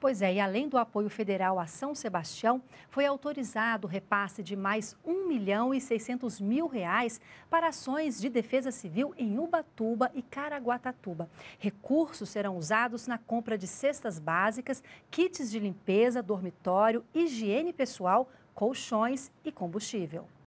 Pois é, e além do apoio federal a São Sebastião, foi autorizado o repasse de mais 1 milhão e 600 mil reais para ações de defesa civil em Ubatuba e Caraguatatuba. Recursos serão usados na compra de cestas básicas, kits de limpeza, dormitório, higiene pessoal, colchões e combustível.